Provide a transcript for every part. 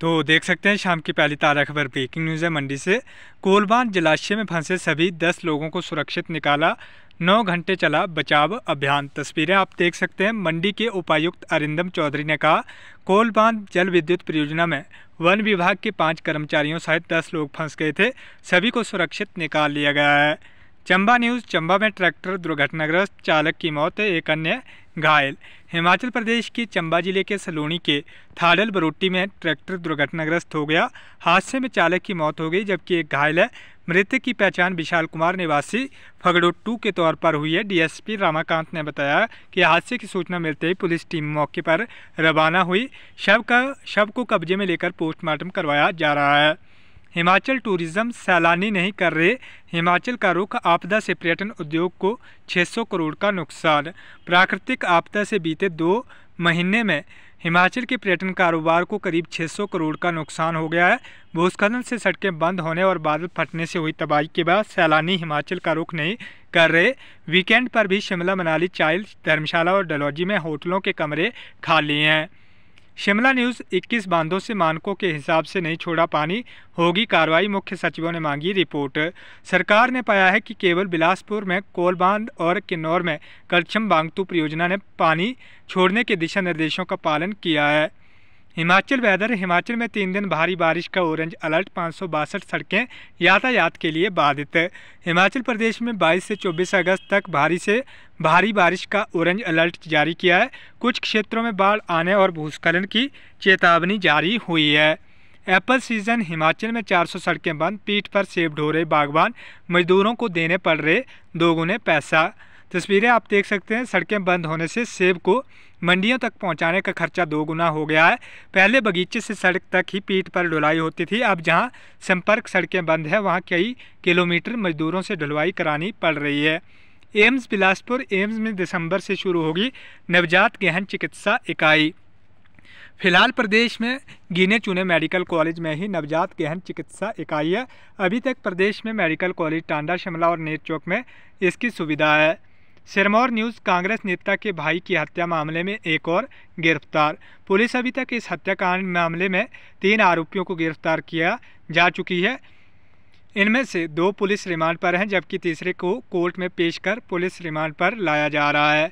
तो देख सकते हैं शाम की पहली ताज़ा खबर ब्रेकिंग न्यूज़ है मंडी से कोलबान जलाशय में फंसे सभी दस लोगों को सुरक्षित निकाला नौ घंटे चला बचाव अभियान तस्वीरें आप देख सकते हैं मंडी के उपायुक्त अरिंदम चौधरी ने कहा कोल बांध जल विद्युत परियोजना में वन विभाग के पाँच कर्मचारियों सहित दस लोग फंस गए थे सभी को सुरक्षित निकाल लिया गया है चंबा न्यूज़ चंबा में ट्रैक्टर दुर्घटनाग्रस्त चालक की मौत है एक अन्य घायल हिमाचल प्रदेश के चंबा जिले के सलोनी के थाडल बरोटी में ट्रैक्टर दुर्घटनाग्रस्त हो गया हादसे में चालक की मौत हो गई जबकि एक घायल है मृतक की पहचान विशाल कुमार निवासी फगड़ोटू के तौर पर हुई है डीएसपी रामाकांत ने बताया कि हादसे की सूचना मिलते ही पुलिस टीम मौके पर रवाना हुई शव का शव को कब्जे में लेकर पोस्टमार्टम करवाया जा रहा है हिमाचल टूरिज्म सैलानी नहीं कर रहे हिमाचल का रुख आपदा से पर्यटन उद्योग को 600 करोड़ का नुकसान प्राकृतिक आपदा से बीते दो महीने में हिमाचल के पर्यटन कारोबार को करीब 600 करोड़ का नुकसान हो गया है भूस्खलन से सड़कें बंद होने और बादल फटने से हुई तबाही के बाद सैलानी हिमाचल का रुख नहीं कर रहे वीकेंड पर भी शिमला मनाली चाइल्ड धर्मशाला और डलौजी में होटलों के कमरे खाली हैं शिमला न्यूज़ 21 बांधों से मानकों के हिसाब से नहीं छोड़ा पानी होगी कार्रवाई मुख्य सचिवों ने मांगी रिपोर्ट सरकार ने पाया है कि केवल बिलासपुर में कोल बांध और किन्नौर में करछम बांगतू परियोजना ने पानी छोड़ने के दिशा निर्देशों का पालन किया है हिमाचल वेदर हिमाचल में तीन दिन भारी बारिश का ऑरेंज अलर्ट पाँच सड़कें यातायात के लिए बाधित हिमाचल प्रदेश में 22 से 24 अगस्त तक भारी से भारी बारिश का ऑरेंज अलर्ट जारी किया है कुछ क्षेत्रों में बाढ़ आने और भूस्खलन की चेतावनी जारी हुई है एप्पल सीजन हिमाचल में 400 सड़कें बंद पीठ पर सेब ढो रहे बागवान मजदूरों को देने पड़ रहे दोगुने पैसा तस्वीरें आप देख सकते हैं सड़कें बंद होने से सेब को मंडियों तक पहुंचाने का खर्चा दो गुना हो गया है पहले बगीचे से सड़क तक ही पीठ पर ढुलाई होती थी अब जहां संपर्क सड़कें बंद हैं वहां कई किलोमीटर मजदूरों से ढुलवाई करानी पड़ रही है एम्स बिलासपुर एम्स में दिसंबर से शुरू होगी नवजात गहन चिकित्सा इकाई फिलहाल प्रदेश में गिने चुने मेडिकल कॉलेज में ही नवजात गहन चिकित्सा इकाई है अभी तक प्रदेश में मेडिकल कॉलेज टांडा शिमला और नेर चौक में इसकी सुविधा है सिरमौर न्यूज़ कांग्रेस नेता के भाई की हत्या मामले में एक और गिरफ्तार पुलिस अभी तक इस हत्याकांड मामले में तीन आरोपियों को गिरफ्तार किया जा चुकी है इनमें से दो पुलिस रिमांड पर हैं जबकि तीसरे को कोर्ट में पेश कर पुलिस रिमांड पर लाया जा रहा है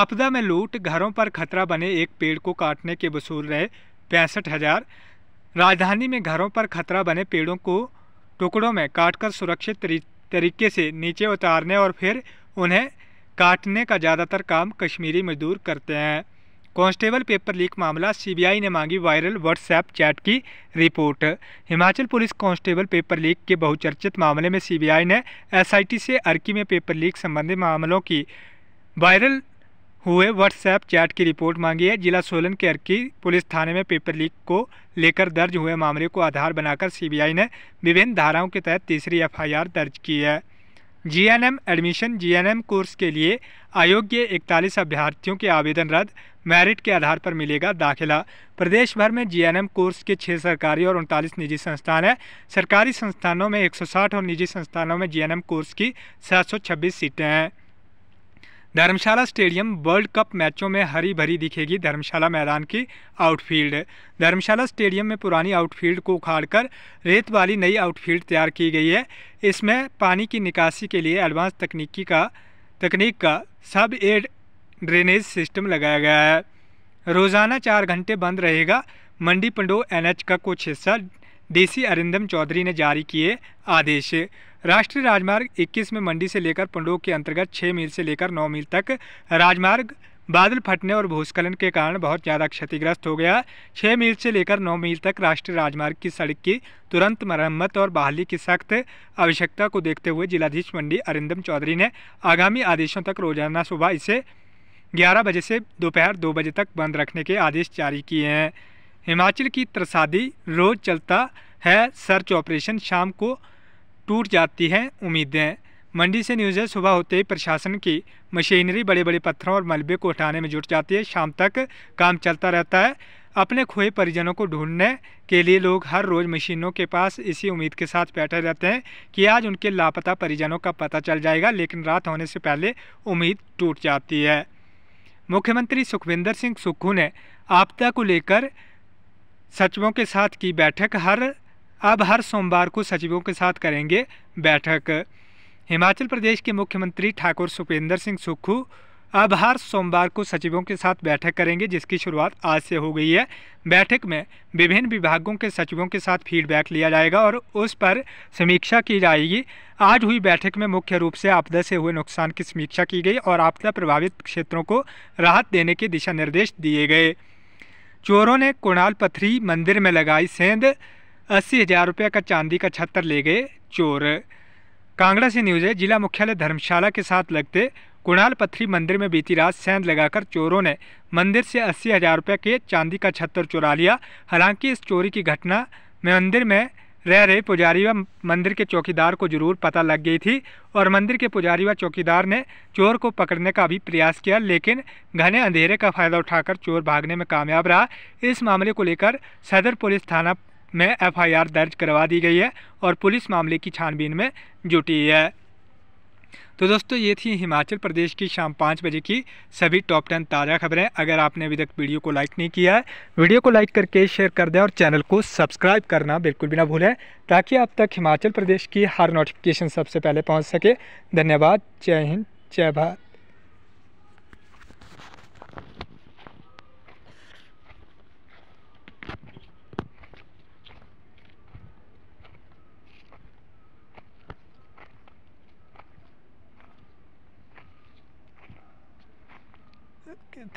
आपदा में लूट घरों पर खतरा बने एक पेड़ को काटने के वसूल रहे पैंसठ हज़ार राजधानी में घरों पर खतरा बने पेड़ों को टुकड़ों में काटकर सुरक्षित तरीके से नीचे उतारने और फिर उन्हें काटने का ज़्यादातर काम कश्मीरी मजदूर करते हैं कांस्टेबल पेपर लीक मामला सीबीआई ने मांगी वायरल व्हाट्सएप चैट की report Himachal police constable paper leak के बहुचर्चित मामले में सीबीआई ने एसआईटी से अर्की में पेपर लीक संबंधी मामलों की वायरल हुए व्हाट्सएप चैट की रिपोर्ट मांगी है जिला सोलन के अर्की पुलिस थाने में पेपर लीक को लेकर दर्ज हुए मामले को आधार बनाकर सी ने विभिन्न धाराओं के तहत तीसरी एफ दर्ज की है जीएनएम एडमिशन जीएनएम कोर्स के लिए अयोग्य इकतालीस अभ्यर्थियों के आवेदन रद्द मेरिट के आधार पर मिलेगा दाखिला प्रदेश भर में जीएनएम कोर्स के छः सरकारी और उनतालीस निजी संस्थान हैं सरकारी संस्थानों में 160 और निजी संस्थानों में जीएनएम कोर्स की 726 सीटें हैं धर्मशाला स्टेडियम वर्ल्ड कप मैचों में हरी भरी दिखेगी धर्मशाला मैदान की आउटफील्ड धर्मशाला स्टेडियम में पुरानी आउटफील्ड को उखाड़कर रेत वाली नई आउटफील्ड तैयार की गई है इसमें पानी की निकासी के लिए एडवांस तकनीकी का तकनीक का सब एड ड्रेनेज सिस्टम लगाया गया है रोज़ाना चार घंटे बंद रहेगा मंडी पंडो एनएच का कुछ हिस्सा डीसी अरिंदम चौधरी ने जारी किए आदेश राष्ट्रीय राजमार्ग 21 में मंडी से लेकर पंडोक के अंतर्गत 6 मील से लेकर 9 मील तक राजमार्ग बादल फटने और भूस्खलन के कारण बहुत ज़्यादा क्षतिग्रस्त हो गया 6 मील से लेकर नौ मील तक राष्ट्रीय राजमार्ग की सड़क की तुरंत मरम्मत और बहाली की सख्त आवश्यकता को देखते हुए जिलाधीश मंडी अरिंदम चौधरी ने आगामी आदेशों तक रोजाना सुबह इसे ग्यारह बजे से दोपहर दो बजे तक बंद रखने के आदेश जारी किए हैं हिमाचल की त्रसादी रोज चलता है सर्च ऑपरेशन शाम को टूट जाती हैं उम्मीदें मंडी से न्यूज़ है सुबह होते ही प्रशासन की मशीनरी बड़े बड़े पत्थरों और मलबे को उठाने में जुट जाती है शाम तक काम चलता रहता है अपने खोए परिजनों को ढूंढने के लिए लोग हर रोज़ मशीनों के पास इसी उम्मीद के साथ बैठे रहते हैं कि आज उनके लापता परिजनों का पता चल जाएगा लेकिन रात होने से पहले उम्मीद टूट जाती है मुख्यमंत्री सुखविंदर सिंह सुक्खू ने आपदा को लेकर सचिवों के साथ की बैठक हर अब हर सोमवार को सचिवों के साथ करेंगे बैठक हिमाचल प्रदेश के मुख्यमंत्री ठाकुर सुपेंद्र सिंह सुक्खू अब हर सोमवार को सचिवों के साथ बैठक करेंगे जिसकी शुरुआत आज से हो गई है बैठक में विभिन्न विभागों के सचिवों के साथ फीडबैक लिया जाएगा और उस पर समीक्षा की जाएगी आज हुई बैठक में मुख्य रूप से आपदा से हुए नुकसान की समीक्षा की गई और आपदा प्रभावित क्षेत्रों को राहत देने के दिशा निर्देश दिए गए चोरों ने कुणाल पथरी मंदिर में लगाई सेंध अस्सी हज़ार रुपये का चांदी का छत्तर ले गए चोर कांगड़ा से न्यूज़ है जिला मुख्यालय धर्मशाला के साथ लगते कुणाल पथरी मंदिर में बीती रात सेंध लगाकर चोरों ने मंदिर से अस्सी हज़ार रुपये के चांदी का छत्तर चुरा लिया हालांकि इस चोरी की घटना में मंदिर में रह रहे पुजारी व मंदिर के चौकीदार को जरूर पता लग गई थी और मंदिर के पुजारी व चौकीदार ने चोर को पकड़ने का भी प्रयास किया लेकिन घने अंधेरे का फायदा उठाकर चोर भागने में कामयाब रहा इस मामले को लेकर सदर पुलिस थाना में एफआईआर दर्ज करवा दी गई है और पुलिस मामले की छानबीन में जुटी है तो दोस्तों ये थी हिमाचल प्रदेश की शाम पाँच बजे की सभी टॉप टेन ताज़ा खबरें अगर आपने अभी तक वीडियो को लाइक नहीं किया है वीडियो को लाइक करके शेयर कर दें और चैनल को सब्सक्राइब करना बिल्कुल भी ना भूलें ताकि आप तक हिमाचल प्रदेश की हर नोटिफिकेशन सबसे पहले पहुंच सके धन्यवाद जय हिंद जय भारत it